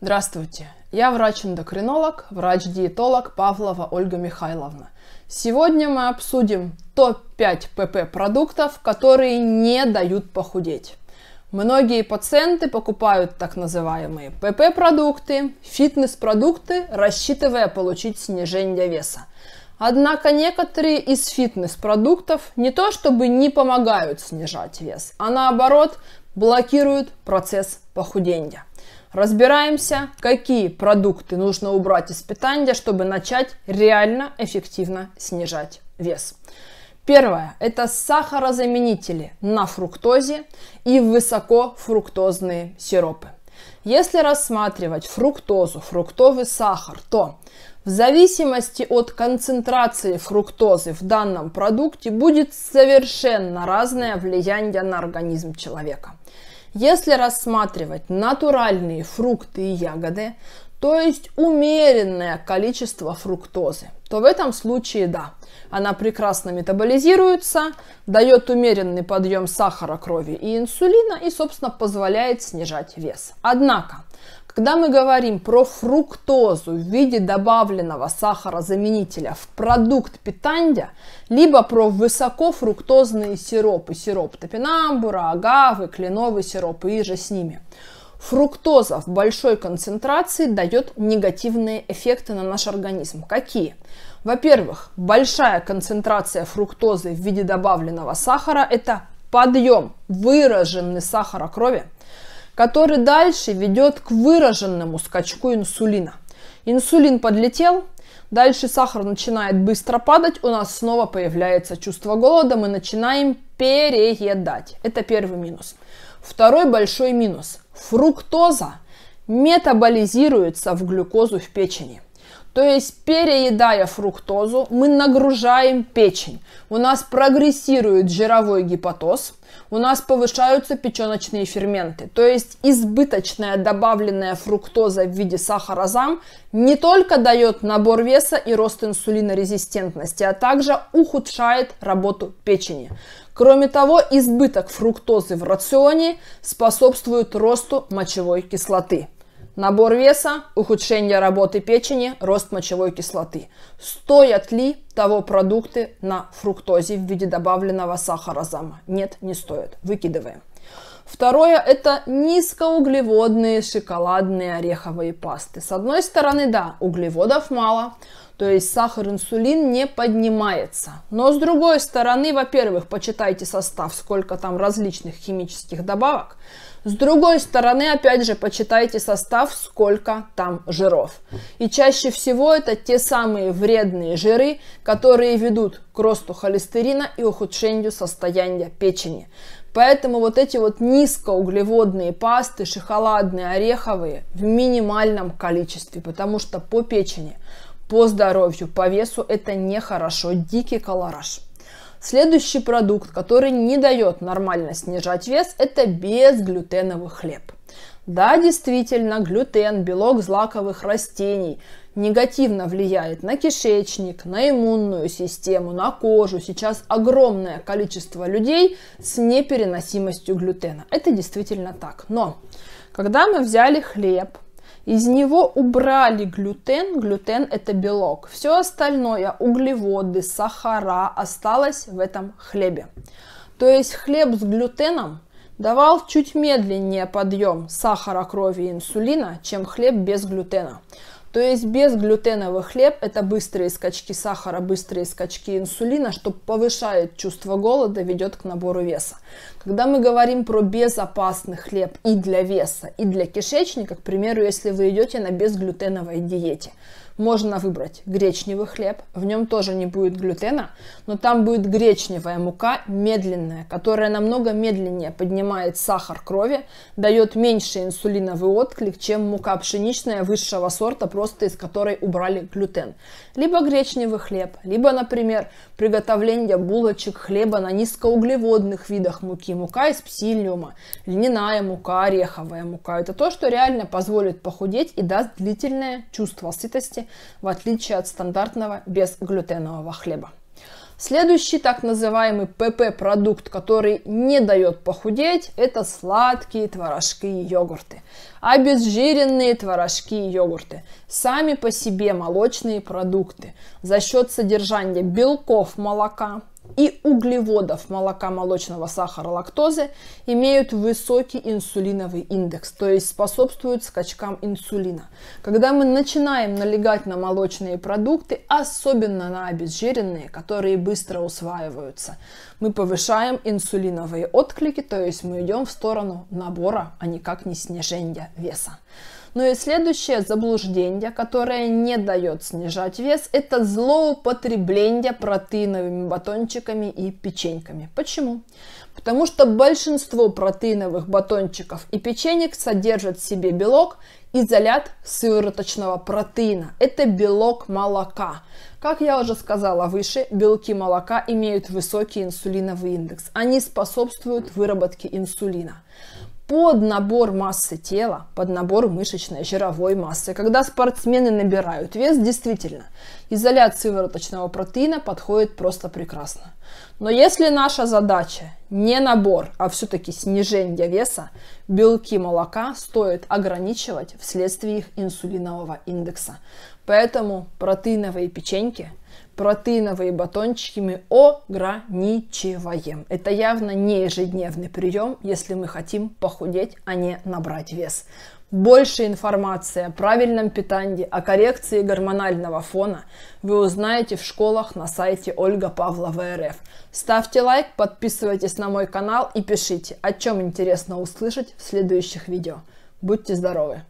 Здравствуйте, я врач-эндокринолог, врач-диетолог Павлова Ольга Михайловна. Сегодня мы обсудим топ-5 ПП-продуктов, которые не дают похудеть. Многие пациенты покупают так называемые ПП-продукты, фитнес-продукты, рассчитывая получить снижение веса. Однако некоторые из фитнес-продуктов не то чтобы не помогают снижать вес, а наоборот блокируют процесс похудения. Разбираемся, какие продукты нужно убрать из питания, чтобы начать реально эффективно снижать вес. Первое – это сахарозаменители на фруктозе и высокофруктозные сиропы. Если рассматривать фруктозу, фруктовый сахар, то в зависимости от концентрации фруктозы в данном продукте будет совершенно разное влияние на организм человека. Если рассматривать натуральные фрукты и ягоды, то есть умеренное количество фруктозы, то в этом случае да, она прекрасно метаболизируется, дает умеренный подъем сахара, крови и инсулина и, собственно, позволяет снижать вес. Однако, когда мы говорим про фруктозу в виде добавленного сахарозаменителя в продукт питания, либо про высокофруктозные сиропы, сироп топинамбура, агавы, кленовый сироп и же с ними, фруктоза в большой концентрации дает негативные эффекты на наш организм. Какие? Во-первых, большая концентрация фруктозы в виде добавленного сахара – это подъем, выраженный сахара крови – который дальше ведет к выраженному скачку инсулина. Инсулин подлетел, дальше сахар начинает быстро падать, у нас снова появляется чувство голода, мы начинаем переедать. Это первый минус. Второй большой минус. Фруктоза метаболизируется в глюкозу в печени. То есть, переедая фруктозу, мы нагружаем печень. У нас прогрессирует жировой гепатоз, у нас повышаются печеночные ферменты. То есть, избыточная добавленная фруктоза в виде сахара зам не только дает набор веса и рост инсулинорезистентности, а также ухудшает работу печени. Кроме того, избыток фруктозы в рационе способствует росту мочевой кислоты. Набор веса, ухудшение работы печени, рост мочевой кислоты. Стоят ли того продукты на фруктозе в виде добавленного сахара зама? Нет, не стоят. Выкидываем. Второе – это низкоуглеводные шоколадные ореховые пасты. С одной стороны, да, углеводов мало, то есть сахар, инсулин не поднимается. Но с другой стороны, во-первых, почитайте состав, сколько там различных химических добавок. С другой стороны, опять же, почитайте состав, сколько там жиров. И чаще всего это те самые вредные жиры, которые ведут к росту холестерина и ухудшению состояния печени. Поэтому вот эти вот низкоуглеводные пасты, шоколадные, ореховые в минимальном количестве, потому что по печени, по здоровью, по весу это нехорошо, дикий колораж. Следующий продукт, который не дает нормально снижать вес, это безглютеновый хлеб. Да, действительно, глютен, белок злаковых растений, негативно влияет на кишечник, на иммунную систему, на кожу. Сейчас огромное количество людей с непереносимостью глютена. Это действительно так. Но когда мы взяли хлеб, из него убрали глютен, глютен это белок. Все остальное, углеводы, сахара осталось в этом хлебе. То есть хлеб с глютеном давал чуть медленнее подъем сахара, крови и инсулина, чем хлеб без глютена. То есть без глютеновый хлеб – это быстрые скачки сахара, быстрые скачки инсулина, что повышает чувство голода, ведет к набору веса. Когда мы говорим про безопасный хлеб и для веса, и для кишечника, к примеру, если вы идете на безглютеновой диете, можно выбрать гречневый хлеб, в нем тоже не будет глютена, но там будет гречневая мука медленная, которая намного медленнее поднимает сахар крови, дает меньше инсулиновый отклик, чем мука пшеничная высшего сорта, просто из которой убрали глютен. Либо гречневый хлеб, либо, например, приготовление булочек хлеба на низкоуглеводных видах муки, мука из псилиума, льняная мука, ореховая мука. Это то, что реально позволит похудеть и даст длительное чувство сытости в отличие от стандартного безглютенового хлеба. Следующий так называемый ПП-продукт, который не дает похудеть, это сладкие творожки и йогурты. Обезжиренные творожки и йогурты. Сами по себе молочные продукты. За счет содержания белков молока, и углеводов молока, молочного сахара, лактозы имеют высокий инсулиновый индекс, то есть способствуют скачкам инсулина. Когда мы начинаем налегать на молочные продукты, особенно на обезжиренные, которые быстро усваиваются, мы повышаем инсулиновые отклики, то есть мы идем в сторону набора, а никак не снижения веса. Но ну и следующее заблуждение, которое не дает снижать вес, это злоупотребление протеиновыми батончиками и печеньками. Почему? Потому что большинство протеиновых батончиков и печенек содержат в себе белок, изолят сывороточного протеина. Это белок молока. Как я уже сказала выше, белки молока имеют высокий инсулиновый индекс. Они способствуют выработке инсулина под набор массы тела, под набор мышечной жировой массы. Когда спортсмены набирают вес, действительно, изоляция сывороточного протеина подходит просто прекрасно. Но если наша задача не набор, а все-таки снижение веса, белки молока стоит ограничивать вследствие их инсулинового индекса. Поэтому протеиновые печеньки протеиновые батончики мы ограничиваем. Это явно не ежедневный прием, если мы хотим похудеть, а не набрать вес. Больше информации о правильном питании, о коррекции гормонального фона вы узнаете в школах на сайте Ольга Павлова РФ. Ставьте лайк, подписывайтесь на мой канал и пишите, о чем интересно услышать в следующих видео. Будьте здоровы!